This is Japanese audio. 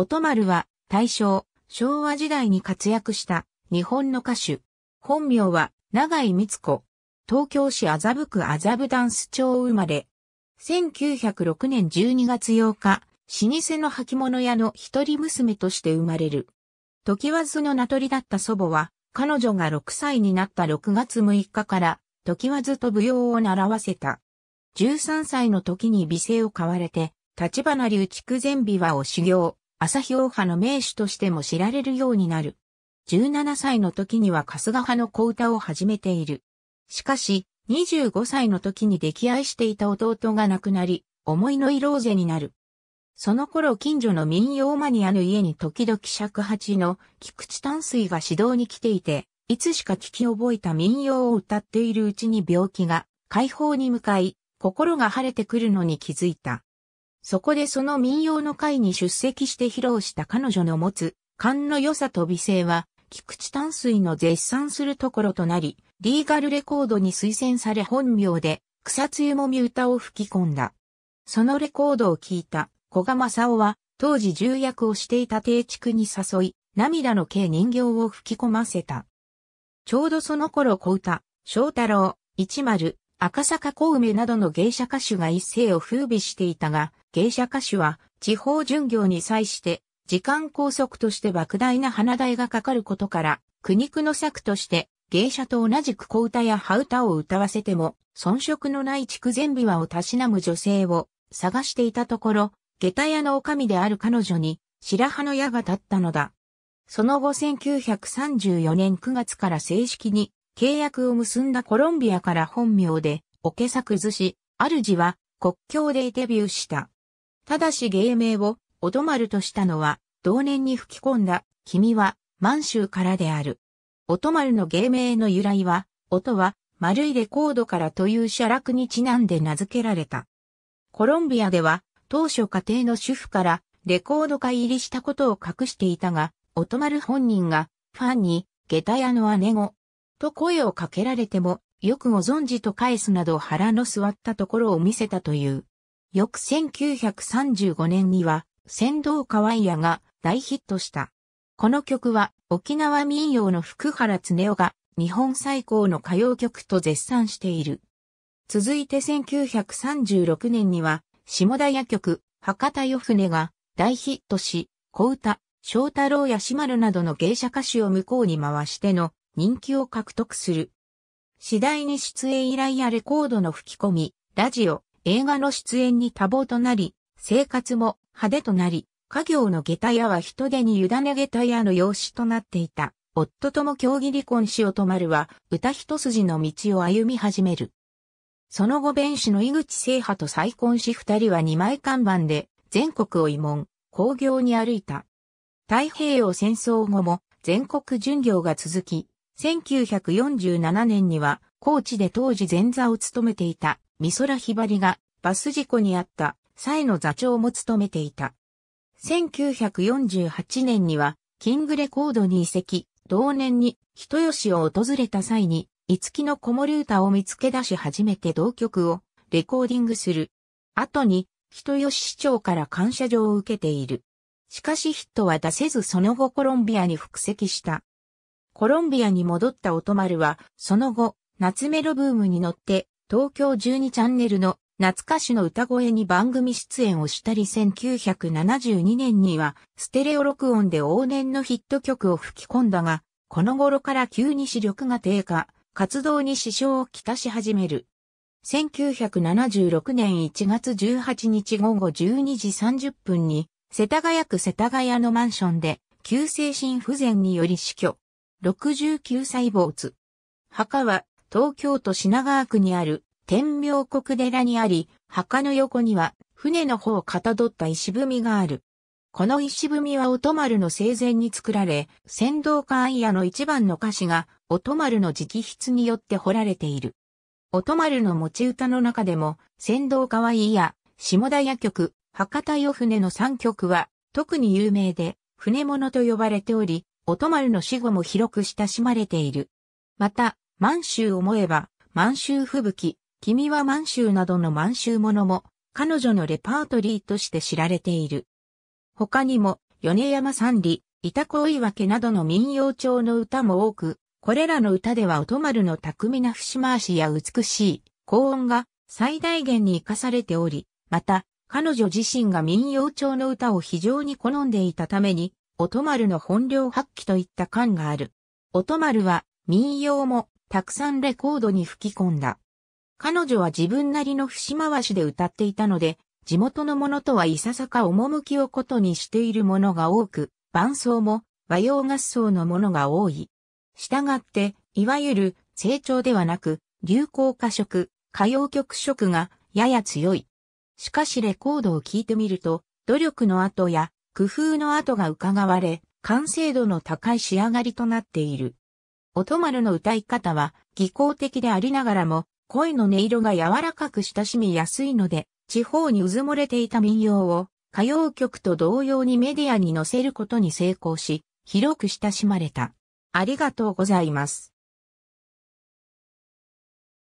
音丸は大正、昭和時代に活躍した日本の歌手。本名は長井光子。東京市麻布区麻布ダンス町生まれ。1906年12月8日、老舗の履物屋の一人娘として生まれる。時わずの名取だった祖母は、彼女が6歳になった6月6日から、時わずと舞踊を習わせた。13歳の時に美声を買われて、立花流筑前琵琶を修行。朝日派の名手としても知られるようになる。17歳の時には春日派の小唄を始めている。しかし、25歳の時に溺愛していた弟が亡くなり、思いの色をぜになる。その頃近所の民謡マニアの家に時々尺八の菊池淡水が指導に来ていて、いつしか聞き覚えた民謡を歌っているうちに病気が解放に向かい、心が晴れてくるのに気づいた。そこでその民謡の会に出席して披露した彼女の持つ、勘の良さと美声は、菊池淡水の絶賛するところとなり、リーガルレコードに推薦され本名で、草津湯もみ歌を吹き込んだ。そのレコードを聴いた、小賀正夫は、当時重役をしていた定畜に誘い、涙の毛人形を吹き込ませた。ちょうどその頃小歌、翔太郎、一丸、赤坂小梅などの芸者歌手が一世を風靡していたが、芸者歌手は地方巡業に際して時間拘束として莫大な花代がかかることから苦肉の策として芸者と同じく小歌や葉歌を歌わせても遜色のない筑前琵琶をたしなむ女性を探していたところ下駄屋の女将である彼女に白羽の矢が立ったのだ。その後1934年9月から正式に契約を結んだコロンビアから本名で、おけさ崩し、主は国境でデビューした。ただし芸名を、おとまるとしたのは、同年に吹き込んだ、君は、満州からである。おとまるの芸名の由来は、音は、丸いレコードからという写楽にちなんで名付けられた。コロンビアでは、当初家庭の主婦から、レコード化入りしたことを隠していたが、おとまる本人が、ファンに、下駄屋の姉子、と声をかけられても、よくご存知と返すなど腹の据わったところを見せたという。翌1935年には、道か河合屋が大ヒットした。この曲は沖縄民謡の福原恒夫が日本最高の歌謡曲と絶賛している。続いて1936年には下田屋曲博多よ船が大ヒットし、小歌、翔太郎や島るなどの芸者歌手を向こうに回しての人気を獲得する。次第に出演依頼やレコードの吹き込み、ラジオ、映画の出演に多忙となり、生活も派手となり、家業の下駄屋は人手に委ね下駄屋の養子となっていた。夫とも協議離婚しおとまるは、歌一筋の道を歩み始める。その後弁士の井口聖派と再婚し二人は二枚看板で、全国を慰問、工業に歩いた。太平洋戦争後も、全国巡業が続き、1947年には、高知で当時前座を務めていた美空ひばりがバス事故にあった際の座長も務めていた。1948年にはキングレコードに移籍、同年に人吉を訪れた際に、五木の子守歌を見つけ出し初めて同曲をレコーディングする。後に人吉市長から感謝状を受けている。しかしヒットは出せずその後コロンビアに復籍した。コロンビアに戻った音丸は、その後、夏メロブームに乗って、東京12チャンネルの懐かしの歌声に番組出演をしたり1972年にはステレオ録音で往年のヒット曲を吹き込んだが、この頃から急に視力が低下、活動に支障をきたし始める。1976年1月18日午後12時30分に、世田谷区世田谷のマンションで、急性心不全により死去。69歳没。墓は東京都品川区にある天明国寺にあり、墓の横には船の方をかたどった石踏みがある。この石踏みは音丸の生前に作られ、船頭会屋の一番の歌詞が音丸の直筆によって彫られている。音丸の持ち歌の中でも、船頭川愛下田屋曲、博多よ船の三曲は、特に有名で、船物と呼ばれており、音丸の死後も広く親しまれている。また、満州思えば、満州吹雪、君は満州などの満州ものも、彼女のレパートリーとして知られている。他にも、米山三里、板子恋分けなどの民謡調の歌も多く、これらの歌では音丸の巧みな節回しや美しい高音が最大限に活かされており、また、彼女自身が民謡調の歌を非常に好んでいたために、音丸の本領発揮といった感がある。音丸は民謡もたくさんレコードに吹き込んだ。彼女は自分なりの節回しで歌っていたので、地元のものとはいささか趣をことにしているものが多く、伴奏も和洋合奏のものが多い。したがって、いわゆる成長ではなく、流行歌色、歌謡曲色がやや強い。しかしレコードを聴いてみると、努力の後や工夫の後が伺われ、完成度の高い仕上がりとなっている。音丸の歌い方は技巧的でありながらも、声の音色が柔らかく親しみやすいので、地方に渦漏もれていた民謡を歌謡曲と同様にメディアに載せることに成功し、広く親しまれた。ありがとうございます。